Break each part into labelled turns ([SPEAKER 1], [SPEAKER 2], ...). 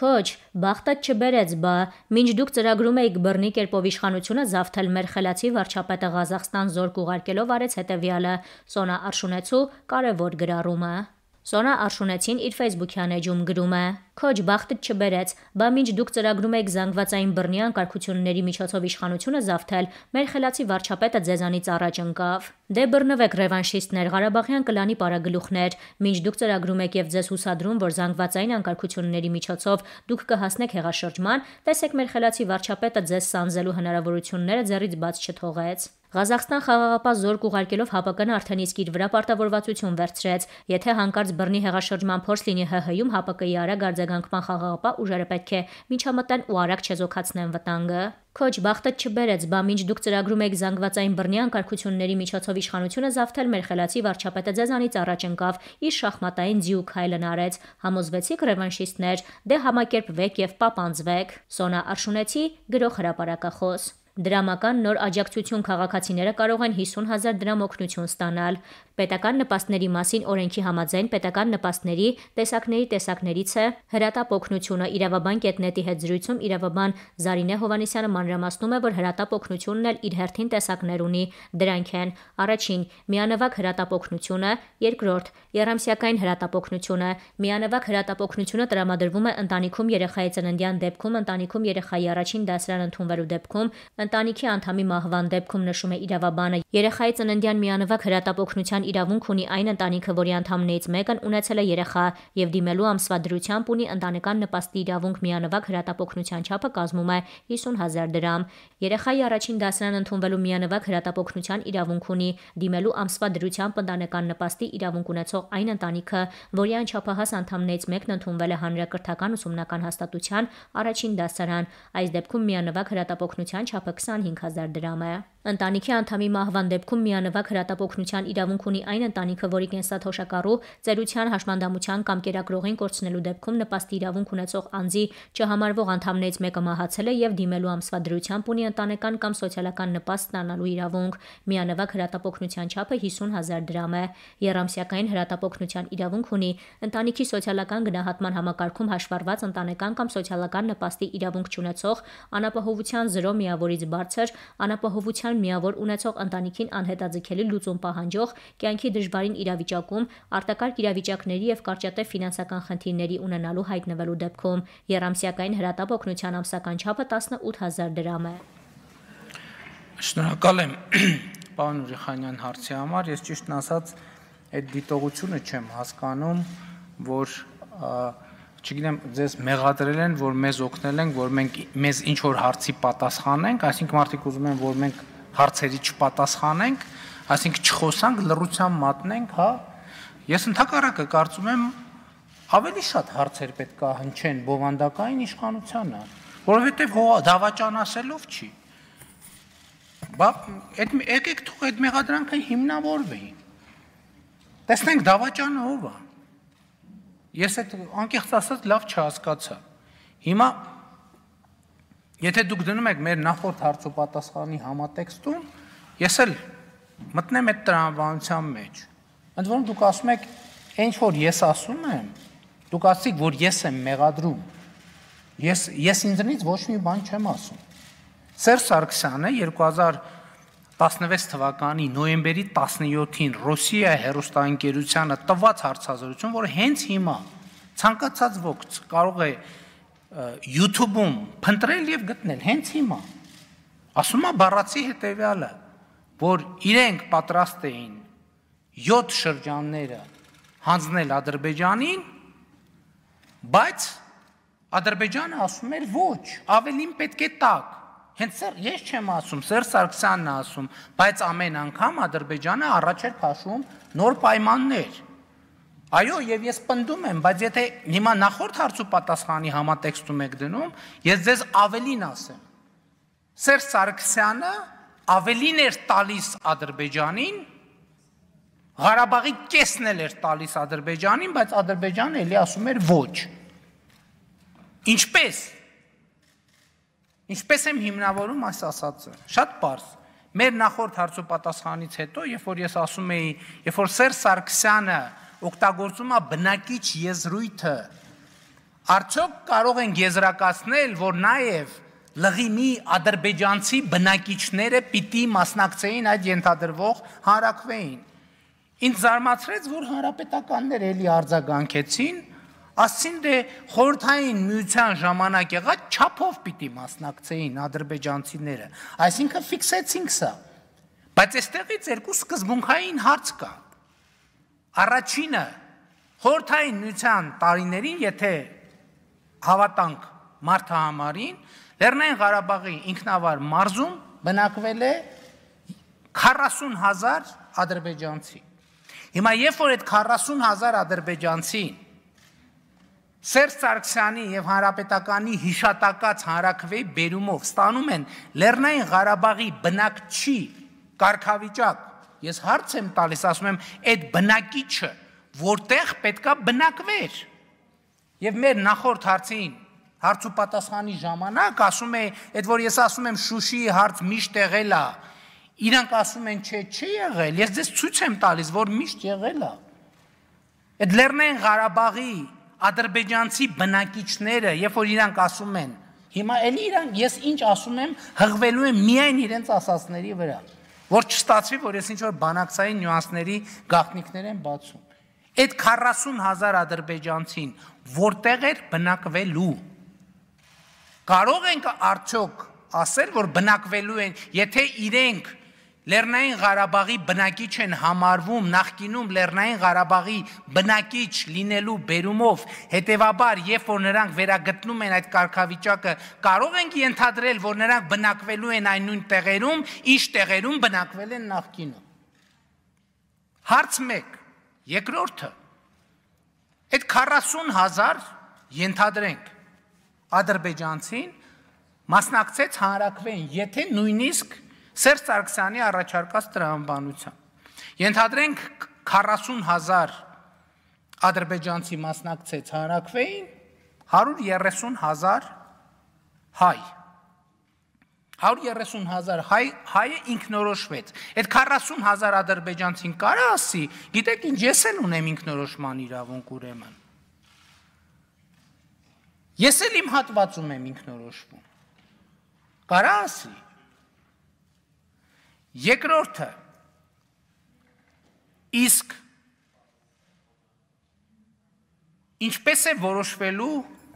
[SPEAKER 1] Քոչ, բախտդ չբերեց բա, մինչ դուք ծրագրում էիք բռնի կերպով իշխանությունը զավթել մեր խելացի վարչապետը Ղազախստան զորք ուղարկելով արեց հետևյալը՝ Սոնա Արշունեցու կարևոր գրառումը։ Սոնա Արշունեցին իր Facebook-յան էջում գրում է. «Քոչ բախտը չբերեց, բա մինչ դուք ծրագրում եք զանգվածային բռնի անկարգությունների միջոցով իշխանությունը զավթել, մեր խելացի վարչապետը ձեզանից առաջ ընկավ։ Դե բռնվեք ռևանշիստներ, Ղարաբաղյան կլանի պարագլուխներ, մինչ դուք ծրագրում եք եւ ձեզ հուսադրում, որ զանգվածային անկարգությունների միջոցով դուք կհասնեք հեղաշրջման, տեսեք մեր խելացի վարչապետը ձեզ սանձելու հնարավորությունները ձեռից բաց չթողեց»։ Ղազախստան խաղաղապահ զորք ուղարկելով ՀԱՊԿ-ն արդեն իսկ իր վրա պարտավորվածություն վերցրեց։ Եթե հանկարծ բռնի հեղաշրջման փորձ լինի ՀՀ-ում, ՀԱՊԿ-ի արագ արձագանքման խաղաղապահ ուժերը պետք է միջամտեն ու արագ չեզոքացնեն վտանգը։ Քոչ բախտը չբերեց, բա ինչ դուք ծրագրում եք զանգվածային բռնի անկարգությունների միջոցով իշխանությունը զավթել մեր խելացի վարչապետը ձեզանից առաջ ընկավ, իր շախմատային ձիու քայլն արեց, համոզվեցիք ռևանշիստներ, դե համակերպվեք եւ պապանձվեք։ Սոնա Արշունեցի գրող հրապարակախոս Դրամական նոր աջակցություն քաղաքացիները կարող են 50 հազար դրամ օգնություն ստանալ։ Պետական նպաստների մասին օրենքի համաձայն պետական նպաստների տեսակների տեսակներից է հրատապ օգնությունը իրավաբան.net-ի հետ զրույցում իրավաբան Զարինե Հովանեսյանը մանրամասնում է, որ հրատապ օգնությունն էլ իր հերթին տեսակներ ունի։ Դրանք են. առաջին՝ միանավակ հրատապ օգնությունը, երկրորդ՝ երամսյակային հրատապ օգնությունը։ Միանավակ հրատապ օգնությունը տրամադրվում է ընտանիքում երեխայի ծննդյան դեպքում, ընտանիքում երեխայի առաջին դասարան ընդունվելու դեպքում, Ընտանիքի անդամի մահվան դեպքում նշում է իրավաբանը, երեխայի ծննդյան միանվագ հրատապօգնության իրավունք ունի այն ընտանիքը, որի անդամներից մեկն ունեցել է երեխա եւ դիմելու ամսվա դրությամբ ունի ընտանեկան նպաստի իրավունք միանվագ հրատապօգնության չափը կազմում է 50000 դրամ։ Երեխայի առաջին դասարան ընդունվելու միանվագ հրատապօգնության իրավունք ունի դիմելու ամսվա դրությամբ ընտանեկան նպաստի իրավունք ունեցող այն ընտանիքը, որի անչափահաս անդամներից մեկն ընդունվել է հանրակրթական ուսումնական հաստատության առաջին դասարան։ Այս դեպքում միանվագ հրատապօգնության չափը թիվը 25000 դրամ է։ Ընտանիքի անդամի մահվան դեպքում միանվագ հրատապօգնության իրավունք ունի այն ընտանիքը, որի կենսաթոշակառու ծերության, հաշմանդամության կամ կերակրողին կորցնելու դեպքում նպաստի իրավունք ունեցող անձի չհամարվող անդամներից մեկը մահացել է եւ դիմելու ամսվա դրությամբ ունի ընտանեկան կամ սոցիալական նպաստ ստանալու իրավունք։ Միանվագ հրատապօգնության չափը 50000 դրամ է։ Երամսյակային հրատապօգնության իրավունք ունի ընտանիքի սոցիալական գնահատման համակարգում հաշվառված ընտանեկան կամ սոցիալական նպաստի իրավունք ունեցող անապահովության 0 միավորից բարձր անապահովության պետության միավոր ունեցող ընտանիքին անհետաձգելի լուծում պահանջող կյանքի դժվարին իրավիճակում արտակարգ իրավիճակների եւ կարճատև ֆինանսական խնդիրների ունենալու հայտնվելու դեպքում երամսյակային հրատապ օգնության ամսական չափը 18000 դրամ է։
[SPEAKER 2] Շնորհակալ եմ պարոն Ուրիխանյան հարցի համար։ Ես ճիշտն ասած այդ դիտողությունը չեմ հասկանում, որ չգիտեմ, ձեզ մեղադրել են, որ մեզ օգնել են, որ մենք մեզ ինչ որ հարցի պատասխանենք, այսինքն մարդիկ ուզում են, որ մենք հարցերի չպատասխանենք, այսինքն չխոսանք, լռության մատնենք, հա։ Ես ընդհակառակը կարծում եմ ավելի շատ հարցեր պետք է հնչեն բովանդակային իշխանությանը, որովհետև դավաճանասելով չի։ Բա այդ եկեք թող այդ մեղադրանքը հիմնավորվեին։ Տեսնենք դավաճանը ով է։ Ես այդ անկեղծ ասած լավ չհասկացա։ Հիմա Եթե դուք դնում եք մեր նախորդ հարցոպատասխանի համատեքստում, ես էլ մտնեմ այդ տրամաբանության մեջ։ Ընդ որում դուք ասում եք, ինչ որ ես ասում եմ, դուք ասիք, որ ես եմ մեղադրում։ Ես ես ինձնից ոչ մի բան չեմ ասում։ Սերժ Սարգսյանը 2016 թվականի նոյեմբերի 17-ին Ռոսիա հերոստանգերությանը տված հարցազրույցում, որը հենց հիմա ցանկացած ոգց կարող է YouTube-ում փնտրել եւ գտնել հենց հիմա։ Ասում է բառացի հետեւյալը, որ իրենք պատրաստ էին 7 շրջանները հանձնել Ադրբեջանին, բայց Ադրբեջանը ասում էր ոչ, ավելին պետք է տակ։ Հենց ես չեմ ասում, Սերժ Սարգսյանն է ասում, բայց ամեն անգամ Ադրբեջանը առաջ էր քաշում նոր պայմաններ։ Այո, եւ ես պնդում եմ, բայց եթե հիմա նախորդ հարցու պատասխանի համատեքստում եք դնում, ես ձեզ ավելին ասեմ։ Սերժ Սարգսյանը ավելին էր տալիս Ադրբեջանին, Ղարաբաղի կեսն էլ էր տալիս Ադրբեջանին, բայց Ադրբեջանը էլի ասում էր ոչ։ Ինչպես։ Ինչպես եմ հիմնավորում այս ասածը։ Շատ པարզ։ Մեր նախորդ հարցու պատասխանից հետո, երբ որ ես ասում էի, երբ որ Սերժ Սարգսյանը օգտագործում է բնակիչ եզրույթը, արդյոք կարող են եզրակացնել, որ նաև լղիմի ադրբեջանցի բնակիչները պիտի մասնակցեին այդ ենթադրվող հանրակվեին։ Ինձ զարմացրեց, որ հանրապետականներ էլի արձագանքեցին, ասին դե խորթային միության ժամանակ եղած չափով պիտի մասնակցեին ադրբեջանցիները։ Այսինքն ֆիքսեցինք սա։ Բայց այստեղից երկու սկզբունքային հարց կա։ Առաջինը խորթայինության տարիներին, եթե հավատանք մարդահամարին, Լեռնային Ղարաբաղի ինքնավար մարզում բնակվել է 40000 ադրբեջանցի։ Հիմա երբ որ այդ 40000 ադրբեջանցի Սերժ Սարգսյանի եւ Հանրապետականի հիշատակած հանրակրվեի բերումով ստանում են Լեռնային Ղարաբաղի բնակչի կարգավիճակ Ես հարց եմ տալիս, ասում եմ, այդ բնակիչը որտեղ պետքա բնակվեր։ Եվ մեր նախորդ հարցին հարց ու պատասխանի ժամանակ ասում է, այդ որ ես ասում եմ Շուշիի հարց միշտ եղել է։ Իրանք ասում են, չէ, չի եղել։ Ես ձեզ ցույց եմ տալիս, որ միշտ եղել է։ Այդ Լեռնային Ղարաբաղի ադրբեջանցի բնակիչները, երբ որ իրանք ասում են, հիմա էլի իրանք ես ինչ ասում եմ, հղվելու եմ միայն իրենց ասածների վրա որ չստացվի, որ ես ինչ-որ բանակցային նյուանսների գաղտնիքներ եմ բացում։ Այդ 40 հազար ադրբեջանցին որտեղ էր բնակվելու։ Կարող ենք արդյոք ասել, որ բնակվելու են, եթե իրենք Լեռնային Ղարաբաղի բնակիչ են համարվում նախկինում Լեռնային Ղարաբաղի բնակիչ լինելու բերումով, հետևաբար, երբ որ նրանք վերագտնում են այդ կարգավիճակը, կարող ենք ենթադրել, որ նրանք բնակվելու են այն նույն տեղերում, ինչ տեղերում բնակվել են նախկինում։ Հարց 1. Երկրորդը Այդ 40000 ենթադրենք ադրբեջանցին մասնակցեց հանրակրվեն, եթե նույնիսկ Սերս Սարգսյանի առաջարկած տրամաբանությամբ։ Ենթադրենք 40000 ադրբեջանցի մասնակցեց հանրակրվեին, 130000 հայ 130000 հայ հայը ինքնորոշվեց։ Այդ 40000 ադրբեջանցին կարա ասի, գիտեք ինչ ես էլ ունեմ ինքնորոշման իրավունք ուրեմն։ Ես էլ իմ հատվածում եմ ինքնորոշվում։ Կարա ասի։ Երկրորդը իսկ ինչպես է որոշվելու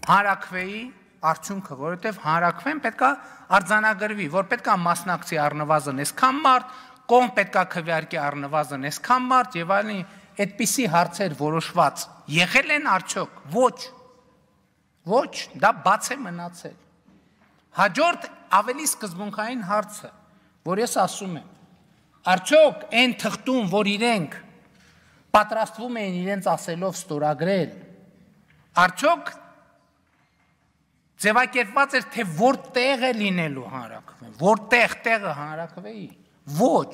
[SPEAKER 2] հանրակրվեի արդյունքը, որովհետև հանրակրվեն պետքա արձանագրվի, որ պետքա մասնակցի առնվազն այսքան մարդ, կողմ պետքա քվեարկի առնվազն այսքան մարդ եւ այլն, այդպիսի հարցեր որոշված եղել են արդյոք ոչ ոչ դա բաց է մնացել հաջորդ ավելի սկզբունքային հարցը որ ես ասում եմ, արդյոք այն թղթում, որ իրենք պատրաստվում էին իրենց ասելով ստորագրել, արդյոք ձևակերպված էր, թե որտեղ է լինելու հանրակրվեն, որտեղ տեղը հանրակրվեի, ոչ,